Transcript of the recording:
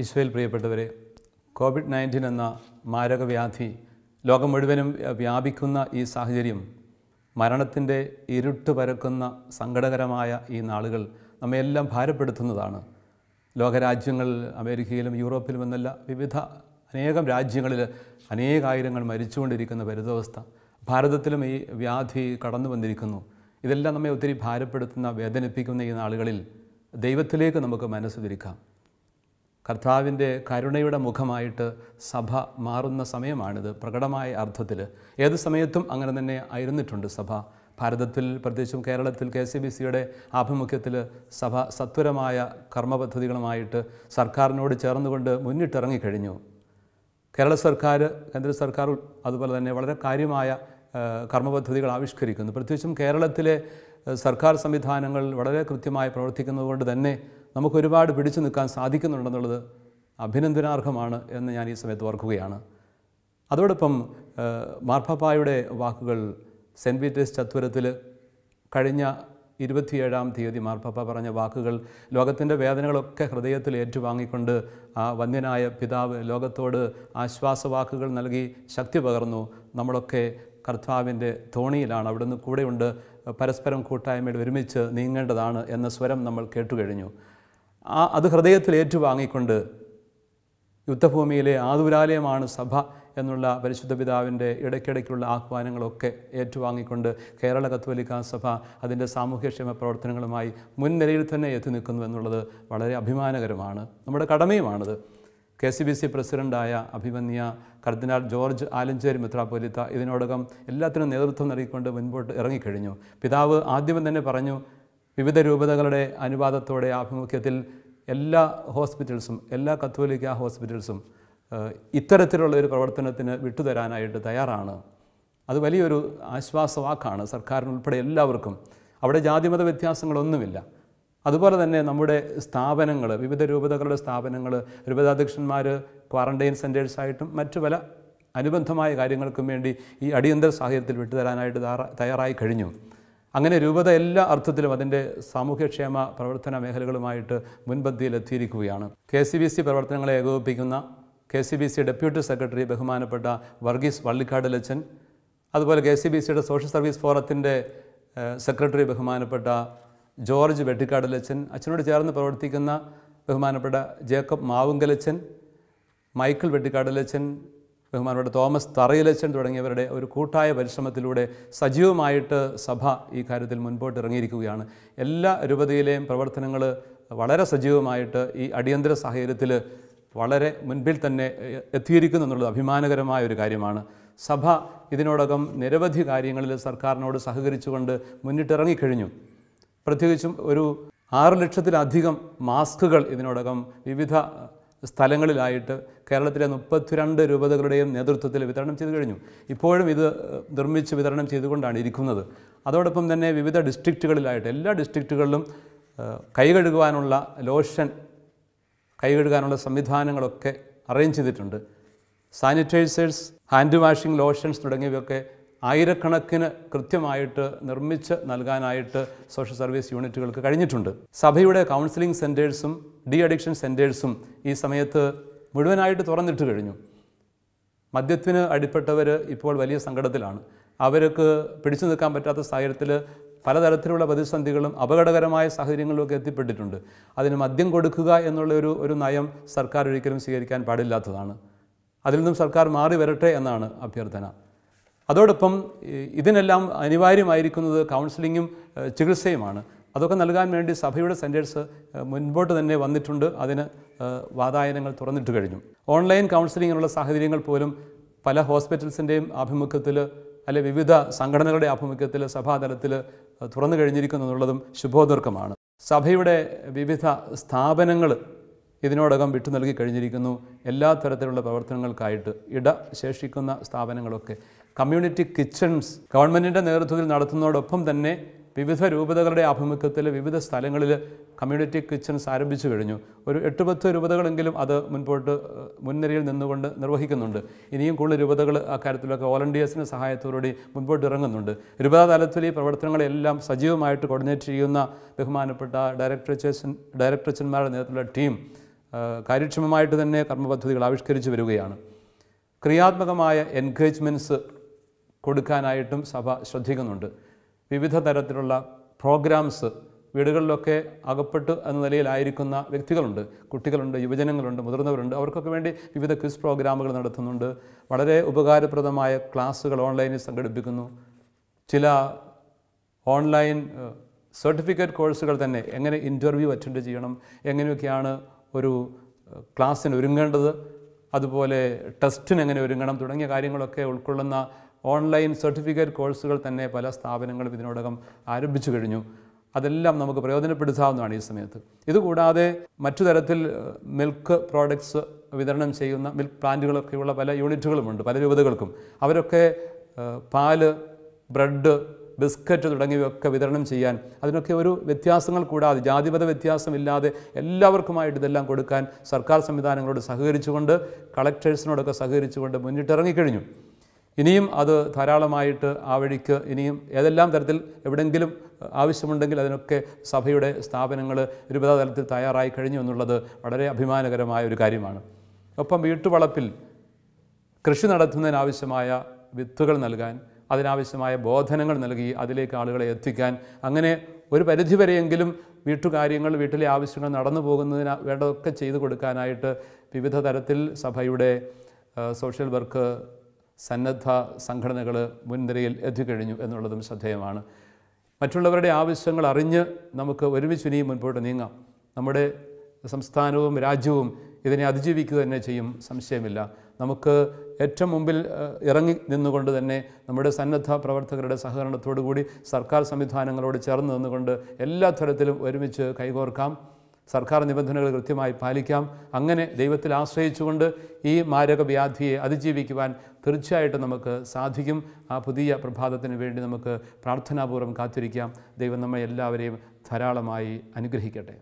ഈശോയിൽ പ്രിയപ്പെട്ടവരെ Covid nineteen എന്ന മാരകവ്യാധി ലോകം മുഴുവനും വ്യാപിക്കുന്ന ഈ സാഹചര്യം മരണത്തിൻ്റെ ഇരുട്ട് പരക്കുന്ന സങ്കടകരമായ ഈ നാളുകൾ നമ്മയെല്ലാം ഭാരപ്പെടുത്തുന്നതാണ് ലോകരാജ്യങ്ങൾ അമേരിക്കയിലും യൂറോപ്പിലും എന്നല്ല വിവിധ അനേകം രാജ്യങ്ങളിൽ അനേകായിരങ്ങൾ മരിച്ചുകൊണ്ടിരിക്കുന്ന പരിതവസ്ഥ ഭാരതത്തിലും ഈ വ്യാധി കടന്നു വന്നിരിക്കുന്നു ഇതെല്ലാം നമ്മെ ഒത്തിരി ഭാരപ്പെടുത്തുന്ന വേദനിപ്പിക്കുന്ന ഈ നാളുകളിൽ ദൈവത്തിലേക്ക് നമുക്ക് മനസ്സ് തിരിക്കാം കർത്താവിൻ്റെ കരുണയുടെ മുഖമായിട്ട് സഭ മാറുന്ന സമയമാണിത് പ്രകടമായ അർത്ഥത്തിൽ ഏത് സമയത്തും അങ്ങനെ തന്നെ ആയിരുന്നിട്ടുണ്ട് സഭ ഭാരതത്തിൽ പ്രത്യേകിച്ചും കേരളത്തിൽ കെ സി ബി സിയുടെ ആഭിമുഖ്യത്തിൽ സഭ സത്വരമായ കർമ്മപദ്ധതികളുമായിട്ട് സർക്കാരിനോട് ചേർന്നുകൊണ്ട് മുന്നിട്ടിറങ്ങിക്കഴിഞ്ഞു കേരള സർക്കാർ കേന്ദ്ര സർക്കാർ അതുപോലെ തന്നെ വളരെ കാര്യമായ കർമ്മപദ്ധതികൾ ആവിഷ്കരിക്കുന്നു പ്രത്യേകിച്ചും കേരളത്തിലെ സർക്കാർ സംവിധാനങ്ങൾ വളരെ കൃത്യമായി പ്രവർത്തിക്കുന്നതുകൊണ്ട് തന്നെ നമുക്കൊരുപാട് പിടിച്ചു നിൽക്കാൻ സാധിക്കുന്നുണ്ടെന്നുള്ളത് അഭിനന്ദനാർഹമാണ് എന്ന് ഞാൻ ഈ സമയത്ത് ഓർക്കുകയാണ് അതോടൊപ്പം മാർപ്പാപ്പായുടെ വാക്കുകൾ സെൻറ്റ് പീറ്റേഴ്സ് ചത്വരത്തിൽ കഴിഞ്ഞ ഇരുപത്തിയേഴാം തീയതി മാർപ്പാപ്പ പറഞ്ഞ വാക്കുകൾ ലോകത്തിൻ്റെ വേദനകളൊക്കെ ഹൃദയത്തിൽ ഏറ്റുവാങ്ങിക്കൊണ്ട് ആ വന്യനായ പിതാവ് ലോകത്തോട് ആശ്വാസവാക്കുകൾ നൽകി ശക്തി പകർന്നു നമ്മളൊക്കെ കർത്താവിൻ്റെ തോണിയിലാണ് അവിടുന്ന് കൂടെയുണ്ട് പരസ്പരം കൂട്ടായ്മയുടെ ഒരുമിച്ച് നീങ്ങേണ്ടതാണ് എന്ന സ്വരം നമ്മൾ കേട്ടുകഴിഞ്ഞു ആ അത് ഹൃദയത്തിൽ ഏറ്റുവാങ്ങിക്കൊണ്ട് യുദ്ധഭൂമിയിലെ ആതുരാലയമാണ് സഭ എന്നുള്ള പരിശുദ്ധ പിതാവിൻ്റെ ഇടയ്ക്കിടയ്ക്കുള്ള ആഹ്വാനങ്ങളൊക്കെ ഏറ്റുവാങ്ങിക്കൊണ്ട് കേരള കത്തോലിക്ക സഭ അതിൻ്റെ സാമൂഹ്യക്ഷേമ പ്രവർത്തനങ്ങളുമായി മുൻനിരയിൽ തന്നെ എത്തി നിൽക്കുന്നു എന്നുള്ളത് വളരെ അഭിമാനകരമാണ് നമ്മുടെ കടമയുമാണത് കെ സി ബി സി പ്രസിഡൻ്റായ അഭിമന്യ കർദിനാൾ ജോർജ് ആലഞ്ചേരി മിത്രാപോലിത്ത ഇതിനോടകം എല്ലാത്തിനും നേതൃത്വം നൽകിക്കൊണ്ട് മുൻപോട്ട് ഇറങ്ങിക്കഴിഞ്ഞു പിതാവ് ആദ്യമേ തന്നെ പറഞ്ഞു വിവിധ രൂപതകളുടെ അനുവാദത്തോടെ ആഭിമുഖ്യത്തിൽ എല്ലാ ഹോസ്പിറ്റൽസും എല്ലാ കത്തോലിക്ക ഹോസ്പിറ്റൽസും ഇത്തരത്തിലുള്ള ഒരു പ്രവർത്തനത്തിന് വിട്ടുതരാനായിട്ട് തയ്യാറാണ് അത് വലിയൊരു ആശ്വാസവാക്കാണ് സർക്കാരിനുൾപ്പെടെ എല്ലാവർക്കും അവിടെ ജാതിമത വ്യത്യാസങ്ങളൊന്നുമില്ല അതുപോലെ തന്നെ നമ്മുടെ സ്ഥാപനങ്ങൾ വിവിധ രൂപതകളുടെ സ്ഥാപനങ്ങൾ രൂപതാധ്യക്ഷന്മാർ ക്വാറന്റൈൻ സെൻറ്റേഴ്സായിട്ടും മറ്റു പല അനുബന്ധമായ കാര്യങ്ങൾക്കും വേണ്ടി ഈ അടിയന്തര സാഹചര്യത്തിൽ വിട്ടുതരാനായിട്ട് തയ്യാറായി കഴിഞ്ഞു അങ്ങനെ രൂപത എല്ലാ അർത്ഥത്തിലും അതിൻ്റെ സാമൂഹ്യക്ഷേമ പ്രവർത്തന മേഖലകളുമായിട്ട് മുൻപന്തിയിലെത്തിയിരിക്കുകയാണ് കെ സി ബി സി പ്രവർത്തനങ്ങളെ ഏകോപിപ്പിക്കുന്ന K C B C deputy secretary ബഹുമാനപ്പെട്ട വർഗീസ് വള്ളിക്കാട് ലച്ചൻ അതുപോലെ കെ സി ബി സിയുടെ സോഷ്യൽ സർവീസ് ഫോറത്തിൻ്റെ സെക്രട്ടറി ബഹുമാനപ്പെട്ട ജോർജ് വെട്ടിക്കാടലച്ചൻ അച്ഛനോട് ചേർന്ന് പ്രവർത്തിക്കുന്ന ബഹുമാനപ്പെട്ട ജേക്കബ് മാവുങ്കലച്ചൻ മൈക്കിൾ വെട്ടിക്കാടലച്ചൻ ബഹുമാനപ്പെട്ട തോമസ് തറയിലച്ചൻ തുടങ്ങിയവരുടെ ഒരു കൂട്ടായ പരിശ്രമത്തിലൂടെ സജീവമായിട്ട് സഭ ഈ കാര്യത്തിൽ മുൻപോട്ട് ഇറങ്ങിയിരിക്കുകയാണ് എല്ലാ രൂപതയിലെയും പ്രവർത്തനങ്ങൾ വളരെ സജീവമായിട്ട് ഈ അടിയന്തര സാഹചര്യത്തിൽ വളരെ മുൻപിൽ തന്നെ എത്തിയിരിക്കുന്നു എന്നുള്ളത് അഭിമാനകരമായ ഒരു കാര്യമാണ് സഭ ഇതിനോടകം നിരവധി കാര്യങ്ങളിൽ സർക്കാരിനോട് സഹകരിച്ചുകൊണ്ട് മുന്നിട്ടിറങ്ങിക്കഴിഞ്ഞു പ്രത്യേകിച്ചും ഒരു ആറ് ലക്ഷത്തിലധികം മാസ്കുകൾ ഇതിനോടകം വിവിധ സ്ഥലങ്ങളിലായിട്ട് കേരളത്തിലെ മുപ്പത്തിരണ്ട് രൂപതകളുടെയും നേതൃത്വത്തിൽ വിതരണം ചെയ്തു കഴിഞ്ഞു ഇപ്പോഴും ഇത് നിർമ്മിച്ച് വിതരണം ചെയ്തുകൊണ്ടാണ് ഇരിക്കുന്നത് അതോടൊപ്പം തന്നെ വിവിധ ഡിസ്ട്രിക്റ്റുകളിലായിട്ട് എല്ലാ ഡിസ്ട്രിക്റ്റുകളിലും കഴുകുവാനുള്ള ലോഷൻ കൈകഴുകാനുള്ള സംവിധാനങ്ങളൊക്കെ അറേഞ്ച് ചെയ്തിട്ടുണ്ട് സാനിറ്റൈസേഴ്സ് ഹാൻഡ് വാഷിംഗ് ലോഷൻസ് തുടങ്ങിയവയൊക്കെ ആയിരക്കണക്കിന് കൃത്യമായിട്ട് നിർമ്മിച്ച് നൽകാനായിട്ട് സോഷ്യൽ സർവീസ് യൂണിറ്റുകൾക്ക് കഴിഞ്ഞിട്ടുണ്ട് സഭയുടെ കൗൺസിലിംഗ് സെൻറ്റേഴ്സും ഡി അഡിക്ഷൻ സെൻറ്റേഴ്സും ഈ സമയത്ത് മുഴുവനായിട്ട് തുറന്നിട്ട് കഴിഞ്ഞു മദ്യത്തിന് അടിപ്പെട്ടവർ ഇപ്പോൾ വലിയ സങ്കടത്തിലാണ് അവർക്ക് പിടിച്ചു നിൽക്കാൻ പറ്റാത്ത സാഹചര്യത്തിൽ പലതരത്തിലുള്ള പ്രതിസന്ധികളും അപകടകരമായ സാഹചര്യങ്ങളിലൊക്കെ എത്തിപ്പെട്ടിട്ടുണ്ട് അതിന് മദ്യം കൊടുക്കുക എന്നുള്ള ഒരു ഒരു നയം സർക്കാർ ഒരിക്കലും സ്വീകരിക്കാൻ പാടില്ലാത്തതാണ് അതിൽ നിന്നും സർക്കാർ മാറി വരട്ടെ എന്നാണ് അഭ്യർത്ഥന അതോടൊപ്പം ഇതിനെല്ലാം അനിവാര്യമായിരിക്കുന്നത് കൗൺസിലിങ്ങും ചികിത്സയുമാണ് അതൊക്കെ നൽകാൻ വേണ്ടി സഭയുടെ സെൻറ്റേഴ്സ് മുൻപോട്ട് തന്നെ വന്നിട്ടുണ്ട് അതിന് വാതായനങ്ങൾ തുറന്നിട്ട് കഴിഞ്ഞു ഓൺലൈൻ കൗൺസിലിങ്ങിനുള്ള സാഹചര്യങ്ങൾ പോലും പല ഹോസ്പിറ്റൽസിൻ്റെയും ആഭിമുഖ്യത്തിൽ അല്ലെ വിവിധ സംഘടനകളുടെ ആഭിമുഖ്യത്തിൽ സഭാതലത്തിൽ തുറന്നു കഴിഞ്ഞിരിക്കുന്നു എന്നുള്ളതും ശുഭോദർക്കമാണ് സഭയുടെ വിവിധ സ്ഥാപനങ്ങൾ ഇതിനോടകം വിട്ടു നൽകി കഴിഞ്ഞിരിക്കുന്നു എല്ലാ തരത്തിലുള്ള പ്രവർത്തനങ്ങൾക്കായിട്ട് ഇട ശേഷിക്കുന്ന സ്ഥാപനങ്ങളൊക്കെ കമ്മ്യൂണിറ്റി കിച്ചൺസ് ഗവൺമെൻറ്റിൻ്റെ നേതൃത്വത്തിൽ നടത്തുന്നതോടൊപ്പം തന്നെ വിവിധ രൂപതകളുടെ ആഭിമുഖ്യത്തിൽ വിവിധ സ്ഥലങ്ങളിൽ കമ്മ്യൂണിറ്റി കിച്ചൺസ് ആരംഭിച്ചു കഴിഞ്ഞു ഒരു എട്ട് പത്ത് രൂപതകളെങ്കിലും അത് മുൻപോട്ട് മുൻനിരയിൽ നിന്നുകൊണ്ട് നിർവഹിക്കുന്നുണ്ട് ഇനിയും കൂടുതൽ രൂപതകൾ അക്കാര്യത്തിലൊക്കെ വോളണ്ടിയേഴ്സിൻ്റെ സഹായത്തോടുകൂടി മുൻപോട്ട് ഇറങ്ങുന്നുണ്ട് രൂപതാ തലത്തിൽ ഈ പ്രവർത്തനങ്ങളെല്ലാം സജീവമായിട്ട് കോർഡിനേറ്റ് ചെയ്യുന്ന ബഹുമാനപ്പെട്ട ഡയറക്ടർ ഡയറക്ടർ അച്ഛന്മാരുടെ നേതൃത്വത്തിലുള്ള ടീം കാര്യക്ഷമമായിട്ട് തന്നെ കർമ്മപദ്ധതികൾ ആവിഷ്കരിച്ച് വരികയാണ് ക്രിയാത്മകമായ എൻഗേജ്മെൻറ്റ്സ് കൊടുക്കാനായിട്ടും സഭ ശ്രദ്ധിക്കുന്നുണ്ട് വിവിധ തരത്തിലുള്ള പ്രോഗ്രാംസ് വീടുകളിലൊക്കെ അകപ്പെട്ട് എന്ന നിലയിലായിരിക്കുന്ന വ്യക്തികളുണ്ട് കുട്ടികളുണ്ട് യുവജനങ്ങളുണ്ട് മുതിർന്നവരുണ്ട് അവർക്കൊക്കെ വേണ്ടി വിവിധ ക്വിസ് പ്രോഗ്രാമുകൾ നടത്തുന്നുണ്ട് വളരെ ഉപകാരപ്രദമായ ക്ലാസ്സുകൾ ഓൺലൈനിൽ സംഘടിപ്പിക്കുന്നു ചില ഓൺലൈൻ സർട്ടിഫിക്കറ്റ് കോഴ്സുകൾ തന്നെ എങ്ങനെ ഇൻ്റർവ്യൂ അറ്റൻഡ് ചെയ്യണം എങ്ങനെയൊക്കെയാണ് ഒരു ക്ലാസ്സിന് ഒരുങ്ങേണ്ടത് അതുപോലെ ടെസ്റ്റിന് എങ്ങനെ ഒരുങ്ങണം തുടങ്ങിയ കാര്യങ്ങളൊക്കെ ഉൾക്കൊള്ളുന്ന ഓൺലൈൻ സർട്ടിഫിക്കറ്റ് കോഴ്സുകൾ തന്നെ പല സ്ഥാപനങ്ങളും ഇതിനോടകം ആരംഭിച്ചു കഴിഞ്ഞു അതെല്ലാം നമുക്ക് പ്രയോജനപ്പെടുത്താവുന്നതാണ് ഈ സമയത്ത് ഇതുകൂടാതെ മറ്റു തരത്തിൽ മിൽക്ക് പ്രോഡക്ട്സ് വിതരണം ചെയ്യുന്ന മിൽക്ക് പ്ലാന്റുകളൊക്കെയുള്ള പല യൂണിറ്റുകളുമുണ്ട് പല രൂപതകൾക്കും അവരൊക്കെ പാല് ബ്രെഡ് ബിസ്ക്കറ്റ് തുടങ്ങിയവയൊക്കെ വിതരണം ചെയ്യാൻ അതിനൊക്കെ ഒരു വ്യത്യാസങ്ങൾ കൂടാതെ ജാതിപത വ്യത്യാസമില്ലാതെ എല്ലാവർക്കുമായിട്ട് ഇതെല്ലാം കൊടുക്കാൻ സർക്കാർ സംവിധാനങ്ങളോട് സഹകരിച്ചുകൊണ്ട് കളക്ടേഴ്സിനോടൊക്കെ സഹകരിച്ചുകൊണ്ട് മുന്നിട്ടിറങ്ങിക്കഴിഞ്ഞു ഇനിയും അത് ധാരാളമായിട്ട് ആ വഴിക്ക് ഇനിയും ഏതെല്ലാം തരത്തിൽ എവിടെങ്കിലും ആവശ്യമുണ്ടെങ്കിൽ അതിനൊക്കെ സഭയുടെ സ്ഥാപനങ്ങൾ രൂപതാ തലത്തിൽ തയ്യാറായി കഴിഞ്ഞു എന്നുള്ളത് വളരെ അഭിമാനകരമായ ഒരു കാര്യമാണ് ഒപ്പം വീട്ടുവളപ്പിൽ കൃഷി നടത്തുന്നതിനാവശ്യമായ വിത്തുകൾ നൽകാൻ അതിനാവശ്യമായ ബോധനങ്ങൾ നൽകി അതിലേക്ക് ആളുകളെ എത്തിക്കാൻ അങ്ങനെ ഒരു പരിധിവരെയെങ്കിലും വീട്ടുകാര്യങ്ങൾ വീട്ടിലെ ആവശ്യങ്ങൾ നടന്നു പോകുന്നതിന് വേണ്ടതൊക്കെ ചെയ്തു കൊടുക്കാനായിട്ട് വിവിധ തരത്തിൽ സഭയുടെ സോഷ്യൽ വർക്ക് സന്നദ്ധ സംഘടനകൾ മുൻനിരയിൽ എത്തിക്കഴിഞ്ഞു എന്നുള്ളതും ശ്രദ്ധേയമാണ് മറ്റുള്ളവരുടെ ആവശ്യങ്ങൾ അറിഞ്ഞ് നമുക്ക് ഒരുമിച്ച് ഇനിയും മുൻപോട്ട് നീങ്ങാം നമ്മുടെ സംസ്ഥാനവും രാജ്യവും ഇതിനെ അതിജീവിക്കുക തന്നെ ചെയ്യും സംശയമില്ല നമുക്ക് ഏറ്റവും മുമ്പിൽ ഇറങ്ങി നിന്നുകൊണ്ട് തന്നെ നമ്മുടെ സന്നദ്ധ പ്രവർത്തകരുടെ സഹകരണത്തോടുകൂടി സർക്കാർ സംവിധാനങ്ങളോട് ചേർന്ന് നിന്നുകൊണ്ട് എല്ലാ തരത്തിലും ഒരുമിച്ച് കൈകോർക്കാം സർക്കാർ നിബന്ധനകൾ കൃത്യമായി പാലിക്കാം അങ്ങനെ ദൈവത്തിൽ ആശ്രയിച്ചുകൊണ്ട് ഈ മാരകവ്യാധിയെ അതിജീവിക്കുവാൻ തീർച്ചയായിട്ടും നമുക്ക് സാധിക്കും ആ പുതിയ പ്രഭാതത്തിന് വേണ്ടി നമുക്ക് പ്രാർത്ഥനാപൂർവ്വം കാത്തിരിക്കാം ദൈവം നമ്മെ എല്ലാവരെയും ധാരാളമായി അനുഗ്രഹിക്കട്ടെ